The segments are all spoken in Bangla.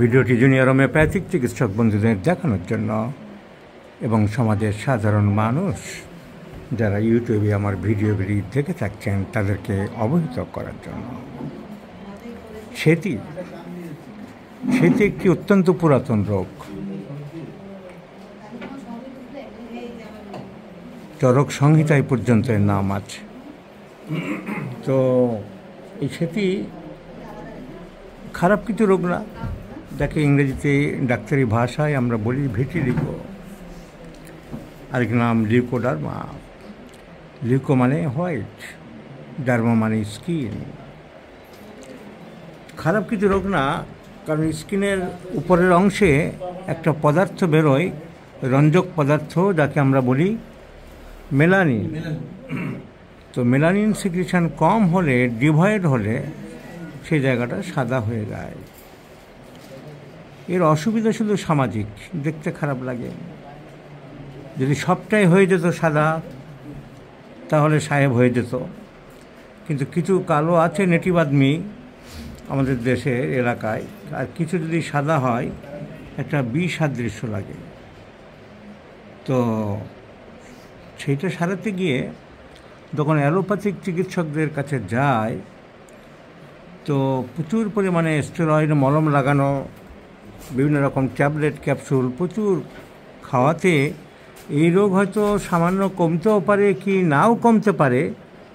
ভিডিওটি জুনিয়র হোমিওপ্যাথিক চিকিৎসক বন্ধুদের দেখানোর জন্য এবং সমাজের সাধারণ মানুষ যারা ইউটিউবে আমার ভিডিওগুলি দেখে থাকছেন তাদেরকে অবহিত করার জন্য সেটি সেটি একটি অত্যন্ত পুরাতন রোগ চরক সংহিতায় পর্যন্ত এর নাম আছে তো এই সেটি খারাপ কিছু রোগ না যাকে ইংরেজিতে ডাক্তারি ভাষায় আমরা বলি ভিটিলিগো আরেক নাম লিউকোডার্মা লিউকো মানে হোয়াইট ডার্মা মানে স্কিন খারাপ কিছু রোগ না কারণ স্কিনের উপরের অংশে একটা পদার্থ বেরোয় রঞ্জক পদার্থ যাকে আমরা বলি মেলানি তো মেলানিন সিক্রিশন কম হলে ডিভয়েড হলে সেই জায়গাটা সাদা হয়ে যায় এর অসুবিধা শুধু সামাজিক দেখতে খারাপ লাগে যদি সবটাই হয়ে যেত সাদা তাহলে সাহেব হয়ে যেত কিন্তু কিছু কালো আছে নেটিভ আদমি আমাদের দেশের এলাকায় আর কিছু যদি সাদা হয় একটা বিসাদৃশ্য লাগে তো সেইটা সারাতে গিয়ে যখন অ্যালোপ্যাথিক চিকিৎসকদের কাছে যায় তো প্রচুর পরিমাণে স্টেরয়েড মলম লাগানো বিভিন্ন রকম ট্যাবলেট ক্যাপসুল প্রচুর খাওয়াতে এই রোগ হয়তো সামান্য কমতেও পারে কি নাও কমতে পারে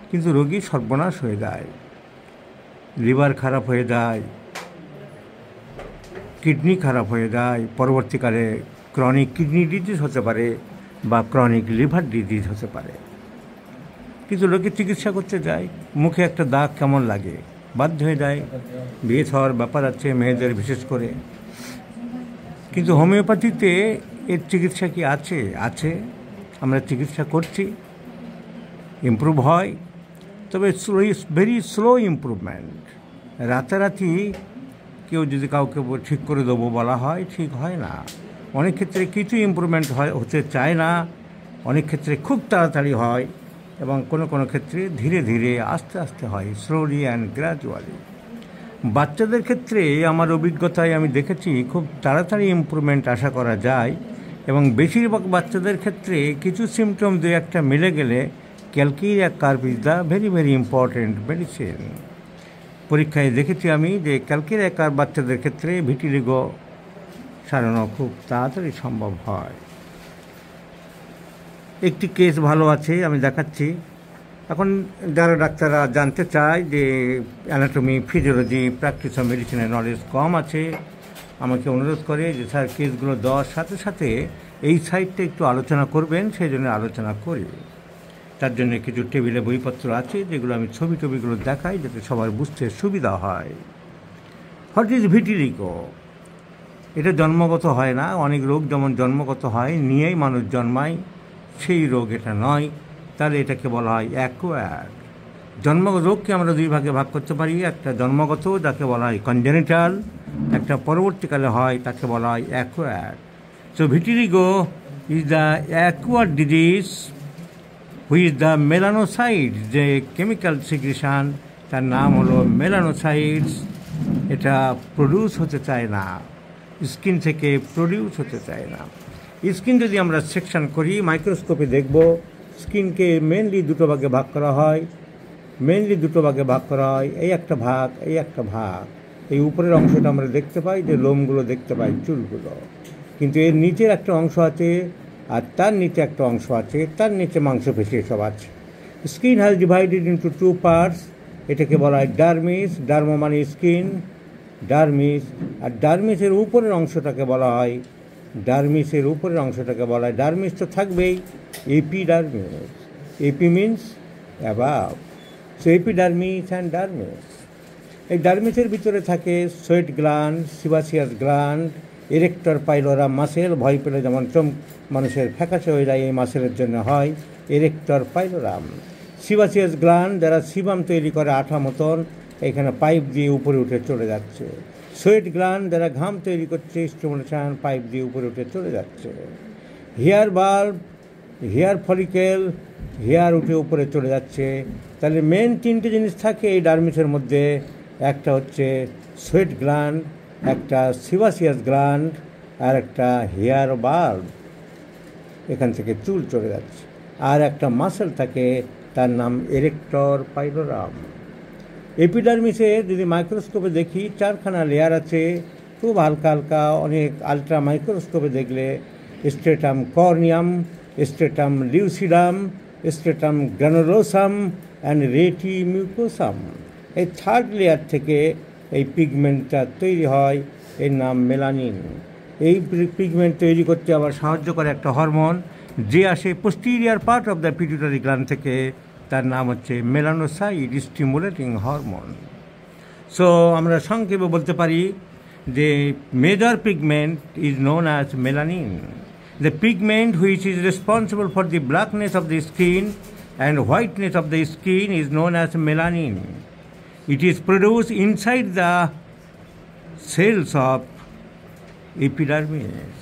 কিন্তু রোগী সর্বনাশ হয়ে যায় লিভার খারাপ হয়ে যায় কিডনি খারাপ হয়ে যায় পরবর্তীকালে ক্রনিক কিডনি ডিজিজ হতে পারে বা ক্রনিক লিভার ডিজিজ হতে পারে কিন্তু লোকে চিকিৎসা করতে যায় মুখে একটা দাগ কেমন লাগে বাধ্য হয়ে যায় বিয়ে হওয়ার ব্যাপার আছে মেয়েদের বিশেষ করে কিন্তু হোমিওপ্যাথিতে এর চিকিৎসা কি আছে আছে আমরা চিকিৎসা করছি ইম্প্রুভ হয় তবে slow is very slow improvement রাতারাতি কেউ যদি কাউকে ঠিক করে দেবো বলা হয় ঠিক হয় না অনেক ক্ষেত্রে কিছু ইম্প্রুভমেন্ট হয় হতে চায় না অনেক ক্ষেত্রে খুব তাড়াতাড়ি হয় এবং কোনো কোনো ক্ষেত্রে ধীরে ধীরে আস্তে আস্তে হয় স্লোলি অ্যান্ড গ্র্যাজুয়ালি বাচ্চাদের ক্ষেত্রে আমার অভিজ্ঞতায় আমি দেখেছি খুব তাড়াতাড়ি ইম্প্রুভমেন্ট আশা করা যায় এবং বেশিরভাগ বাচ্চাদের ক্ষেত্রে কিছু সিমটম দু একটা মিলে গেলে calcarea carb is the very very important medicine পরীক্ষায় দেখেছি আমি যে ক্যালকিরিয়া কার্ভ বাচ্চাদের ক্ষেত্রে ভিটিলিগো সারানো খুব তাড়াতাড়ি সম্ভব হয় একটি কেস ভালো আছে আমি দেখাচ্ছি এখন যারা ডাক্তাররা জানতে চায় যে অ্যানাটমি ফিজিওলজি প্র্যাকটিস অফ মেডিসিনের নলেজ কম আছে আমাকে অনুরোধ করে যে স্যার কেসগুলো দেওয়ার সাথে সাথে এই সাইডটা একটু আলোচনা করবেন সেই জন্য আলোচনা করি তার জন্য কিছু টেবিলে বইপত্র আছে যেগুলো আমি ছবি টবিগুলো দেখাই যাতে সবার বুঝতে সুবিধা হয় হোয়াট ইজ ভিটিলিকো এটা জন্মগত হয় না অনেক রোগ যেমন জন্মগত হয় নিয়েই মানুষ জন্মায় সেই রোগ এটা নয় তাহলে এটাকে বলা হয় অ্যাকোয়ার জন্মগত রোগকে আমরা দুই ভাগে ভাগ করতে পারি একটা জন্মগত যাকে বলা হয় কনজেনিটাল একটা পরবর্তীকালে হয় তাকে বলা হয় acquire so vitiligo is the acquire disease whose the melanocyte যে কেমিক্যাল সিগ্রেশান তার নাম হলো মেলানোসাইডস এটা প্রডিউস হতে চায় না স্কিন থেকে প্রডিউস হতে চায় না স্কিন যদি আমরা সেকশন করি মাইক্রোস্কোপে দেখব স্কিনকে মেনলি দুটো ভাগে ভাগ করা হয় মেনলি দুটো ভাগে ভাগ করা হয় এই একটা ভাগ এই একটা ভাগ এই উপরের অংশটা আমরা দেখতে পাই যে লোমগুলো দেখতে পাই চুলগুলো কিন্তু এর নিচের একটা অংশ আছে আর তার নিচে একটা অংশ আছে তার নিচে মাংসপেশি সব আছে skin has divided into two parts এটাকে বলা হয় ডার্মিস ডার্মো মানে স্কিন ডার্মিস আর ডার্মিসের উপরের অংশটাকে বলা হয় ডার্মিসের উপরের অংশটাকে বলা হয় ডার্মিস তো থাকবেই epidermis epi means above so epidermis and dermis এই ডার্মিসের ভিতরে থাকে sweat gland sebaceous gland erector pilorum muscle ভয় পেলে যেমন চম মানুষের ফ্যাকাশে হয়ে যায় এই মাসেলের জন্য হয় এরেক্টর পাইলোরাম সিবাসিয়াস গ্লান্ড যারা সিবাম তৈরি করে আঠা মতন এখানে পাইপ দিয়ে উপরে উঠে চলে যাচ্ছে সোয়েট গ্লান যারা ঘাম তৈরি করছে স্টোমোলাসায়ন পাইপ দিয়ে উপরে উঠে চলে যাচ্ছে hair bulb hair follicle hair উঠে উপরে চলে যাচ্ছে তাহলে মেন তিনটে জিনিস থাকে এই ডার্মিসের মধ্যে একটা হচ্ছে সোয়েট গ্লান একটা সিভাসিয়াস গ্লান আর একটা হেয়ার বাল্ব এখান থেকে চুল চলে যাচ্ছে আর একটা মাসেল থাকে তার নাম এরেক্টর পাইলোরাম এপিডার্মিসে যদি মাইক্রোস্কোপে দেখি চারখানা লেয়ার আছে খুব হালকা হালকা অনেক আলট্রা মাইক্রোস্কোপে দেখলে স্টেটাম কর্নিয়াম স্টেটাম লিউসিডাম স্টেটাম গ্রানুলোসাম অ্যান্ড রেটিমিউকোসাম এই থার্ড লেয়ার থেকে এই পিগমেন্টটা তৈরি হয় এর নাম মেলানিন এই পিগমেন্ট তৈরি করতে আবার সাহায্য করে একটা হরমোন যে আসে posterior part of the pituitary gland থেকে তার নাম হচ্ছে মেলানোসাইড স্টিমুলেটিং হরমোন সো আমরা সংক্ষেপে বলতে পারি যে major pigment is known as melanin the pigment which is responsible for the blackness of the skin and whiteness of the skin is known as melanin it is produce inside the cells of epidermis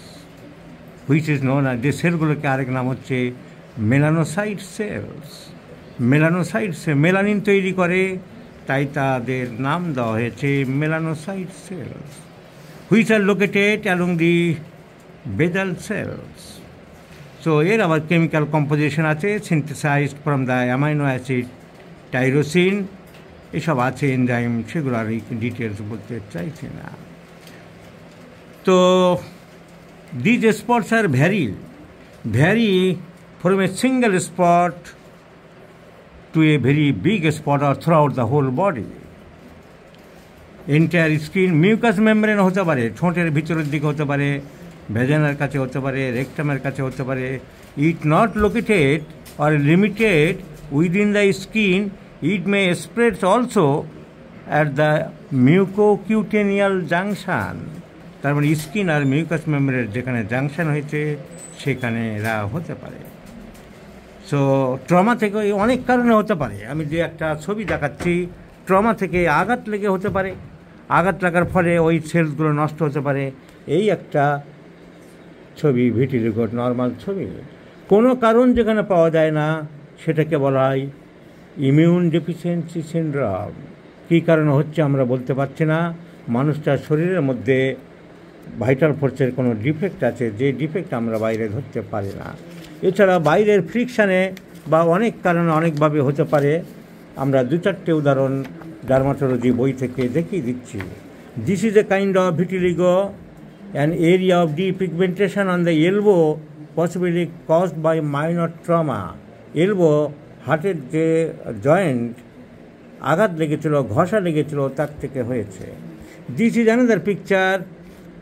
which is known as যে সেলগুলোকে আরেক নাম হচ্ছে মেলানোসাইট সেলস মেলানোসাইট সে মেলানিন তৈরি করে তাই তাদের নাম দেওয়া হয়েছে melanocyte cells which are located along the basal cells so এর আবার কেমিক্যাল কম্পোজিশন আছে synthesize from the amino acid tyrosine এসব আছে এনজাইম সেগুলো আর ডিটেলস বলতে চাইছি না তো these spots are vary vary from a single spot to a very big spot throughout the whole body. Entire skin mucous membrane হতে পারে ঠোঁটের ভিতরের দিকে হতে পারে ভেজানার কাছে হতে পারে রেকটামের কাছে হতে পারে it not located or limited within the skin it may spreads also at the mucocutaneous junction তার মানে স্কিন আর মিউকাস মেমব্রেন যেখানে জাংশন হয়েছে সেখানে এরা হতে পারে সো ট্রমা থেকে অনেক কারণে হতে পারে আমি যে একটা ছবি দেখাচ্ছি ট্রমা থেকে আঘাত লেগে হতে পারে আঘাত লাগার ফলে ওই সেলসগুলো নষ্ট হতে পারে এই একটা ছবি ভিটি রেকর্ড নর্মাল ছবি কোনো কারণ যেখানে পাওয়া যায় না সেটাকে বলা হয় ইমিউন ডেফিসিয়েন্সি সিন্ড্রাম কী কারণে হচ্ছে আমরা বলতে পারছি না মানুষটার শরীরের মধ্যে ভাইটাল ফোর্সের কোনো ডিফেক্ট আছে যে ডিফেক্ট আমরা বাইরে ধরতে পারি না এছাড়া বাইরের ফ্রিকশানে বা অনেক কারণে অনেকভাবে হতে পারে আমরা দু চারটে উদাহরণ ডার্মাটোলজি বই থেকে দেখিয়ে দিচ্ছি this is a kind of vitiligo an area of depigmentation on the elbow possibly cause by minor trauma elbow হার্টের যে জয়েন্ট আঘাত লেগেছিল ঘষা লেগেছিল তার থেকে হয়েছে this is another picture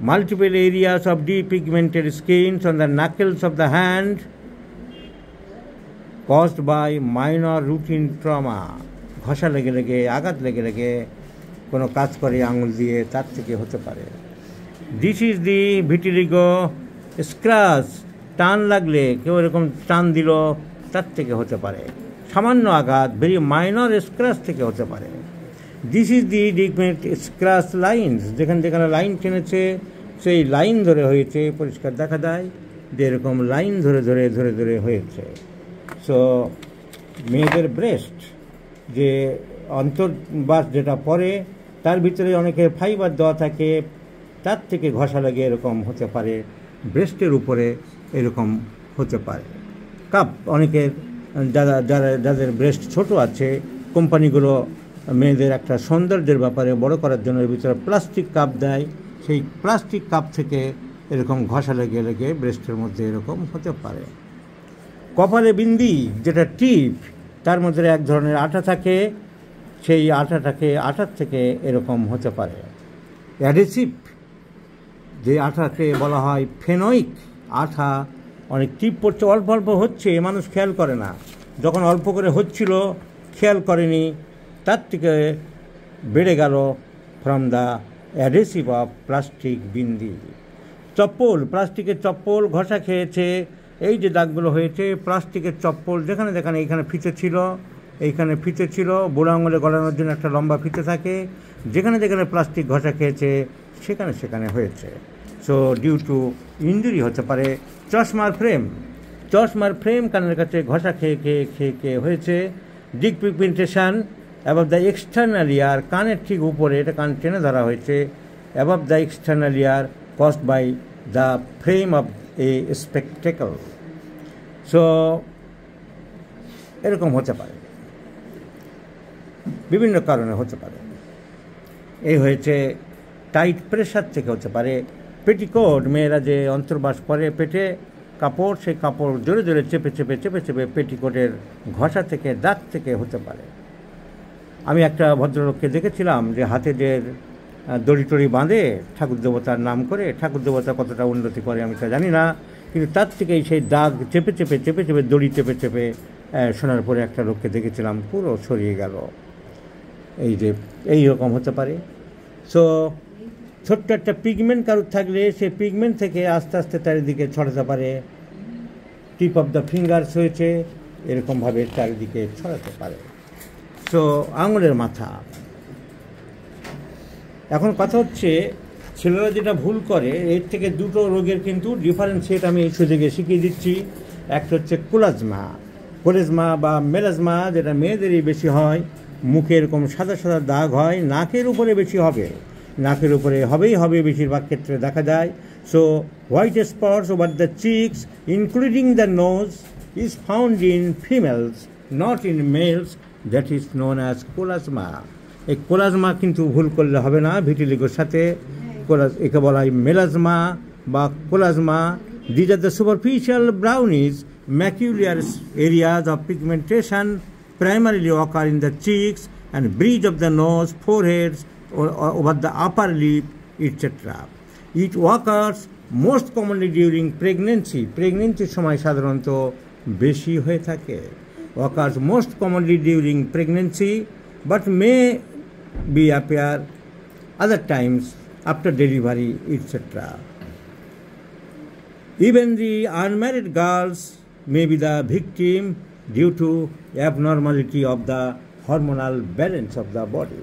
multiple areas of depigmented skins on the knuckles of the hand caused by minor routine trauma ঘষা লেগে লেগে আঘাত লেগে লেগে কোনো কাজ করে আঙুল দিয়ে তার থেকে হতে পারে this is the vitiligo scratch টান লাগলে কেউ এরকম টান দিল তার থেকে হতে পারে সামান্য আঘাত ভেরি মাইনর স্ক্রাচ থেকে হতে পারে this is the depigment scratch lines যেখানে যেখানে লাইন টেনেছে সেই লাইন ধরে হয়েছে পরিষ্কার দেখা দেয় যে এরকম লাইন ধরে ধরে ধরে ধরে হয়েছে সো মেয়েদের ব্রেস্ট যে অন্তর্বাস যেটা পরে তার ভিতরে অনেকে ফাইবার দেওয়া থাকে তার থেকে ঘষা লাগে এরকম হতে পারে ব্রেস্টের উপরে এরকম হতে পারে কাপ অনেকের যারা যারা যাদের ব্রেস্ট ছোট আছে কোম্পানিগুলো মেয়েদের একটা সৌন্দর্যের ব্যাপারে বড় করার জন্য এর ভিতরে প্লাস্টিক কাপ দেয় সেই প্লাস্টিক কাপ থেকে এরকম ঘষা লেগে লেগে ব্রেস্টের মধ্যে এরকম হতে পারে কপালে বিন্দি যেটা টিপ তার মধ্যে এক ধরনের আটা থাকে সেই আটাটাকে আটার থেকে এরকম হতে পারে অ্যাডেসিভ যে আঠাকে বলা হয় ফেনইক আঠা অনেক টিপ পড়ছে অল্প অল্প হচ্ছে মানুষ খেয়াল করে না যখন অল্প করে হচ্ছিল খেয়াল করেনি তার থেকে বেড়ে গেল from the adhesive of plastic bindi chappal প্লাস্টিকের চপ্পল ঘষা খেয়েছে এই যে দাগগুলো হয়েছে প্লাস্টিকের চপ্পল যেখানে যেখানে এইখানে ফিতে ছিল এইখানে ফিতে ছিল বুড়ো আঙুলে গলানোর জন্য একটা লম্বা ফিতে থাকে যেখানে যেখানে প্লাস্টিক ঘষা খেয়েছে সেখানে সেখানে হয়েছে সো ডিউ টু ইঞ্জুরি হতে পারে চশমার ফ্রেম চশমার ফ্রেম কানের কাছে ঘষা খেয়ে খেয়ে খেয়ে খেয়ে হয়েছে ডিগ পিগমেন্টেশান অ্যাভাব দ্য এক্সটার্নাল ইয়ার কানের ঠিক উপরে এটা কান টেনে ধরা হয়েছে above the external ear caused by the frame of a spectacle. So, এরকম হতে পারে বিভিন্ন কারণে হতে পারে এই হয়েছে টাইট প্রেশার থেকে হতে পারে পেটিকোট মেয়েরা যে অন্তর্বাস করে পেটে কাপড় সেই কাপড় জোরে জোরে চেপে চেপে চেপে চেপে পেটিকোটের ঘষা থেকে দাঁত থেকে হতে পারে আমি একটা ভদ্রলোককে দেখেছিলাম যে হাতে যে দড়ি টড়ি বাঁধে ঠাকুর দেবতার নাম করে ঠাকুর দেবতা কতটা উন্নতি করে আমি তা জানি না কিন্তু তার থেকেই সেই দাগ চেপে চেপে চেপে চেপে দড়ি চেপে চেপে শোনার পরে একটা লোককে দেখেছিলাম পুরো সরিয়ে গেল এই যে এই রকম হতে পারে সো ছোট্ট একটা পিগমেন্ট কারুর থাকলে সেই পিগমেন্ট থেকে আস্তে আস্তে চারিদিকে ছড়াতে পারে টিপ অফ দ্য ফিঙ্গার্স হয়েছে এরকমভাবে চারিদিকে ছড়াতে পারে সো আঙুলের মাথা এখন কথা হচ্ছে ছেলেরা যেটা ভুল করে এর থেকে দুটো রোগের কিন্তু ডিফারেন্সিয়েট আমি এই সুযোগে শিখিয়ে দিচ্ছি একটা হচ্ছে কোলাজমা কোলেজমা বা মেলাজমা যেটা মেয়েদেরই বেশি হয় মুখে এরকম সাদা সাদা দাগ হয় নাকের উপরে বেশি হবে নাকের উপরে হবেই হবে বেশিরভাগ ক্ষেত্রে দেখা যায় so white spots over the cheeks including the nose is found in females not in males that is known as chloasma এই কোলাজমা কিন্তু ভুল করলে হবে না ভিটিলিগোর সাথে কোলাজ একে বলা হয় মেলাজমা বা chloasma these are the superficial brownish macular areas of pigmentation primarily occur in the cheeks and bridge of the nose foreheads over the upper lip etcetera it occurs most commonly during pregnancy প্রেগনেন্সির সময় সাধারণত বেশি হয়ে থাকে occurs most commonly during pregnancy but may be appear other times after delivery, etc. Even the unmarried girls may be the victim due to abnormality of the hormonal balance of the body.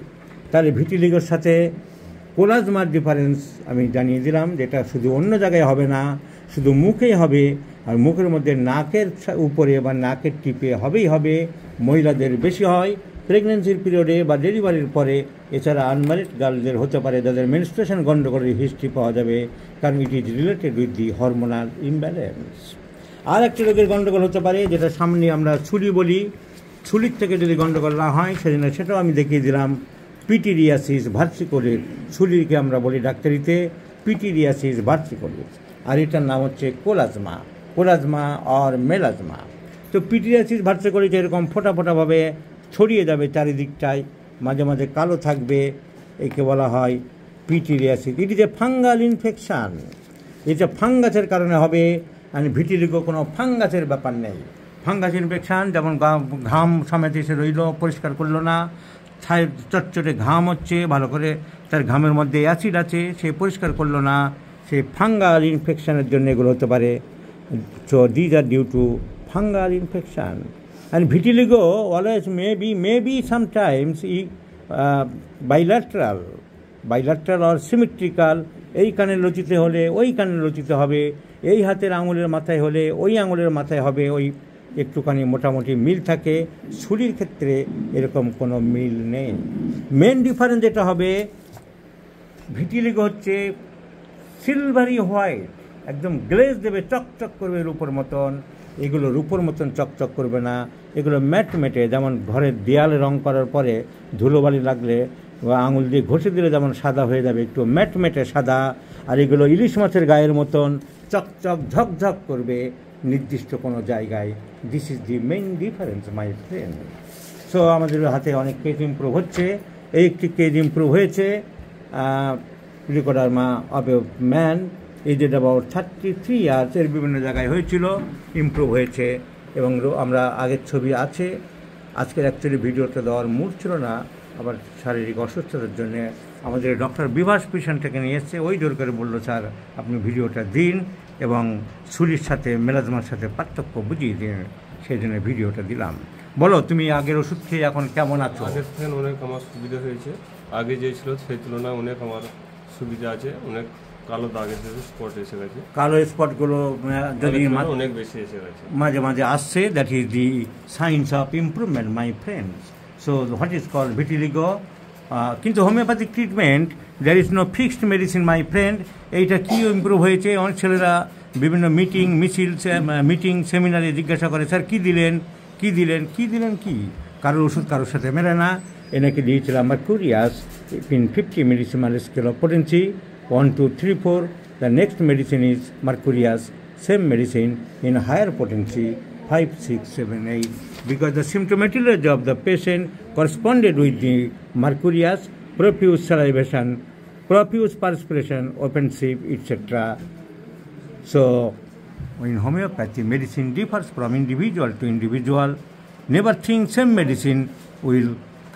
তাহলে ভিটিলিগোর সাথে কোলাজমার ডিফারেন্স আমি জানিয়ে দিলাম যেটা শুধু অন্য জায়গায় হবে না শুধু মুখেই হবে আর মুখের মধ্যে নাকের উপরে বা নাকের টিপে হবেই হবে মহিলাদের বেশি হয় প্রেগনেন্সির পিরিয়ডে বা ডেলিভারির পরে এছাড়া আনম্যারিড গার্লদের হতে পারে যাদের মেনস্ট্রেশন গণ্ডগোলের হিস্ট্রি পাওয়া যাবে কারণ it is related with the hormonal imbalance আর একটি রোগের গণ্ডগোল হতে পারে যেটা সামনে আমরা ছুরি বলি ছুরির থেকে যদি গণ্ডগোল না হয় সেদিনে সেটাও আমি দেখিয়ে দিলাম পিটিরিয়াসিস ভার্সিকোলের ছুরিকে আমরা বলি ডাক্তারিতে পিটিরিয়াসিস ভার্সিকোলের আর এটার নাম হচ্ছে কোলাজমা কোলাজমা অর মেলাজমা তো পিটিরিয়াসিস ভার্সিকোলিতে এরকম ফোটা ফোটাভাবে ছড়িয়ে যাবে চারিদিকটায় মাঝে মাঝে কালো থাকবে একে বলা হয় pityriasis it is a fungal infection এটা ফাঙ্গাসের কারণে হবে আর ভিটিরিগো কোনো ফাঙ্গাসের ব্যাপার নেই ফাঙ্গাস ইনফেকশান যেমন ঘাম সমেত এসে রইল পরিষ্কার করলো না ছায় চটচটে ঘাম হচ্ছে ভালো করে তার ঘামের মধ্যে অ্যাসিড আছে সে পরিষ্কার করলো না সে ফাঙ্গাল ইনফেকশানের জন্য এগুলো হতে পারে so these are due to fungal infection and vitiligo always may be may be sometimes ই bilateral, bilateral or সিমেট্রিক্যাল এই কানের লচিতে হলে ওই কানে লচিতে হবে এই হাতের আঙুলের মাথায় হলে ওই আঙুলের মাথায় হবে ওই একটুখানি মোটামুটি মিল থাকে ছুরির ক্ষেত্রে এরকম কোনো মিল নেই মেন ডিফারেন্স যেটা হবে ভিটিলিগো হচ্ছে সিলভারি হোয়াইট একদম গ্লেজ দেবে চকচক করবে এর উপর মতন এগুলো রূপোর মতন চকচক করবে না এগুলো ম্যাট মেটে যেমন ঘরের দেয়ালে রং করার পরে ধুলোবালি লাগলে বা আঙুল দিয়ে ঘষে দিলে যেমন সাদা হয়ে যাবে একটু ম্যাট মেটে সাদা আর এগুলো ইলিশ মাছের গায়ের মতন চকচক ঝকঝক করবে নির্দিষ্ট কোনো জায়গায় this is the main difference my friend so আমাদের হাতে অনেক কেজ ইম্প্রুভ হচ্ছে এই একটি কেজ ইম্প্রুভ হয়েছে রিকর্ডার মা অব এ ম্যান এই যে অ্যাবাউট থার্টি থ্রি ইয়ার্সের বিভিন্ন জায়গায় হয়েছিল ইমপ্রুভ হয়েছে এবং আমরা আগের ছবি আছে আজকের অ্যাকচুয়ালি ভিডিওটা দেওয়ার মুড ছিল না আবার শারীরিক অসুস্থতার জন্য আমাদের ডক্টর বিভাস পেশেন্টটাকে নিয়ে এসছে ওই জোর করে বললো স্যার আপনি ভিডিওটা দিন এবং সুরির সাথে মেলাজমার সাথে পার্থক্য বুঝিয়ে দিন সেই জন্য ভিডিওটা দিলাম বলো তুমি আগের ওষুধ খেয়ে এখন কেমন আছো আগের থেকে অনেক আমার সুবিধা হয়েছে আগে যে ছিল সেই তুলনায় অনেক আমার সুবিধা আছে অনেক কালো দাগ এসে স্পট এসে গেছে কালো স্পটগুলো যদি অনেক বেশি এসে গেছে মাঝে মাঝে আসছে that is the signs of improvement my friend so what is call vitiligo কিন্তু homeopathic treatment there is no fixed medicine my friend এইটা কি ইম্প্রুভ হয়েছে অনেক ছেলেরা বিভিন্ন মিটিং মিছিল মিটিং সেমিনারে জিজ্ঞাসা করে স্যার কী দিলেন কী দিলেন কী দিলেন কি কারোর ওষুধ কারোর সাথে মেলে না এনাকে দিয়েছিলাম আমার curious in fifty medicine millesimal scale of potency 1, 2, 3, 4, the next medicine is mercurius, same medicine in higher potency 5, 6, 7, 8. Because the symptomatology of the patient corresponded with the mercurius, profuse salivation, profuse perspiration, open offensive, etc. So, in homeopathy, medicine differs from individual to individual. Never think same medicine will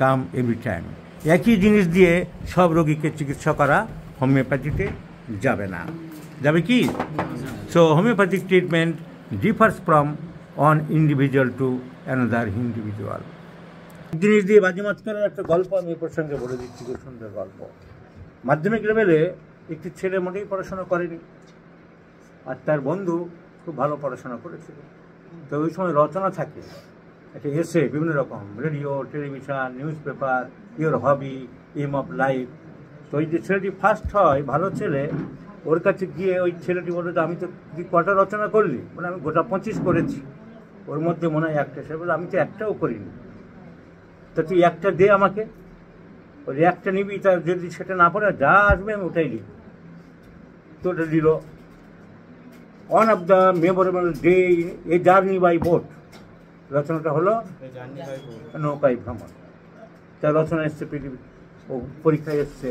come every time. একই জিনিস দিয়ে সব রোগীকে চিকিৎসা করা হোমিওপ্যাথিতে যাবে না যাবে কি so homeopathic treatment differs from one individual to another individual জিনিস দিয়ে বাজিমাত করার একটা গল্প আমি এ প্রসঙ্গে বলে দিচ্ছি খুব সুন্দর গল্প মাধ্যমিক লেভেলে একটি ছেলে মোটেই পড়াশোনা করেনি আর তার বন্ধু খুব ভালো পড়াশোনা করেছিল তো ওই সময় রচনা থাকে একটা এসে বিভিন্ন রকম radio television newspaper your hobby aim of life তো ওই যে ছেলেটি ফার্স্ট হয় ভালো ছেলে ওর কাছে গিয়ে ওই ছেলেটি বলে আমি তো তুই কটা রচনা করলি মানে আমি গোটা পঁচিশ করেছি ওর মধ্যে মনে হয় একটা সে বলে আমি তো একটাও করিনি তো তুই একটা দে আমাকে ওই একটা নিবি তা যদি সেটা না পড়ে যা আসবে আমি ওটাই লিখি তো ওটা দিল one of the memorable day a journey by boat রচনাটা হলো নৌকায় ভ্রমণ তার রচনা এসছে পৃথিবী পরীক্ষায় এসছে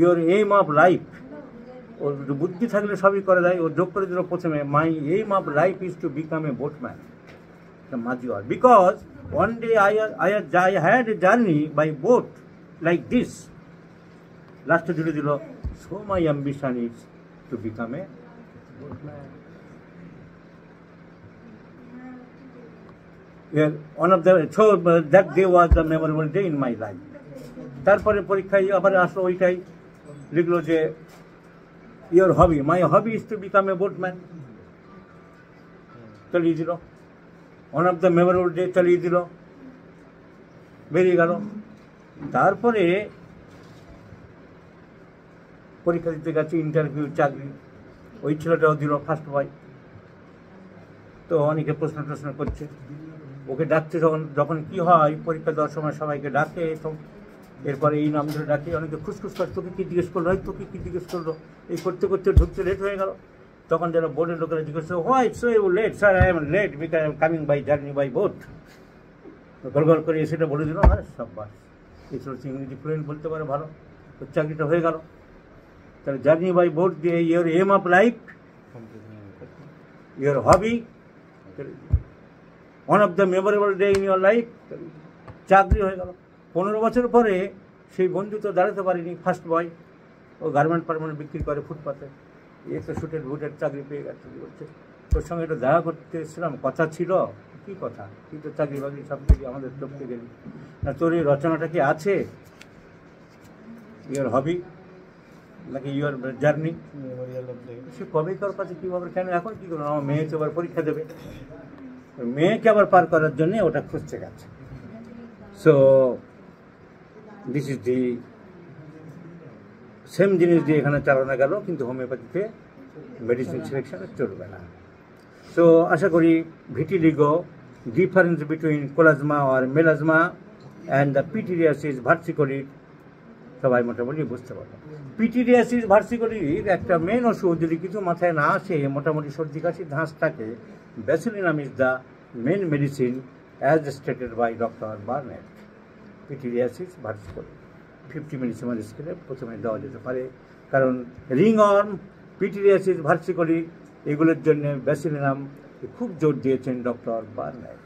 ইওর এইম অফ লাইফ ওর বুদ্ধি থাকলে সবই করে দেয় ও যোগ করে দিল প্রথমে my aim of life is to become a boatman মাজিওয়ার because one day I I I had a journey by boat like this লাস্টে জুড়ে দিল so my ambition is to become a boatman One of the so that day was a memorable day in my life. তারপরে পরীক্ষায় আবার আসলো ওইটাই লিখলো যে your hobby my hobby is to become a boatman চালিয়ে দিল one of the memorable day চালিয়ে দিল বেরিয়ে গেল তারপরে পরীক্ষা দিতে গেছে ইন্টারভিউ চাকরি ওই ছেলেটাও দিল ফার্স্ট বয় তো অনেকে প্রশ্ন টশ্ন করছে ওকে ডাকছে যখন যখন কী হয় পরীক্ষা দেওয়ার সময় সবাইকে ডাকে এরপরে এই নাম ধরে ডাকি অনেকে খুসখুস করে তোকে কী জিজ্ঞেস করলো হয় তোকে কী জিজ্ঞেস করলো এই করতে করতে ঢুকতে লেট হয়ে গেল তখন যারা বোর্ডের লোকেরা জিজ্ঞেস why so you late sir I am late because I am coming by journey by boat গড়গড় করে সেটা বলে দিল হ্যাঁ বাস এছাড়া হচ্ছে ইংরেজি ফ্লুয়েন্ট বলতে পারে ভালো তো চাকরিটা হয়ে গেল তাহলে জার্নি বাই বোট দিয়ে your aim of life your hobby one of the memorable day in your life চাকরি হয়ে গেল পনেরো বছর পরে সেই বন্ধু তো দাঁড়াতে পারিনি ফার্স্ট বয় ও গার্মেন্ট পারমেন্ট বিক্রি করে ফুটপাতে এ তো শুটের ভুটের চাকরি পেয়ে গেছে কী করছে তোর সঙ্গে একটু দেখা করতে এসেছিলাম কথা ছিল কি কথা তুই তো চাকরি বাকরি সব থেকে আমাদের টপকে গেলি না তোর এই রচনাটা কি আছে ইয়ার হবি নাকি ইউর জার্নি সে কবে কার কাছে কীভাবে কেন এখন কী করবো আমার তো আবার পরীক্ষা দেবে মেয়েকে আবার পার করার জন্যে ওটা খুঁজছে গেছে so this is the same জিনিস দিয়ে এখানে চালানো গেল কিন্তু হোমিওপ্যাথিতে মেডিসিন সিলেকশন চলবে না সো আশা করি ভিটিলিগো ডিফারেন্স বিটুইন কোলাজমা আর melasma and the pityriasis versicolor সবাই মোটামুটি বুঝতে পারবে পিটিরিয়াসিস ভার্সিকোলির একটা মেন ওষুধ যদি কিছু মাথায় না আসে মোটামুটি সর্দি কাশি থাকে bacillinum is the main medicine as stated by doctor Burnett pityriasis versicolor fifty millesimal স্কেলে প্রথমে দেওয়া যেতে পারে কারণ রিং অর্ম পিটিরিয়াসিস ভার্সিকলি এগুলোর জন্য ব্যাসিলিনাম খুব জোর দিয়েছেন ডক্টর বার্নাইট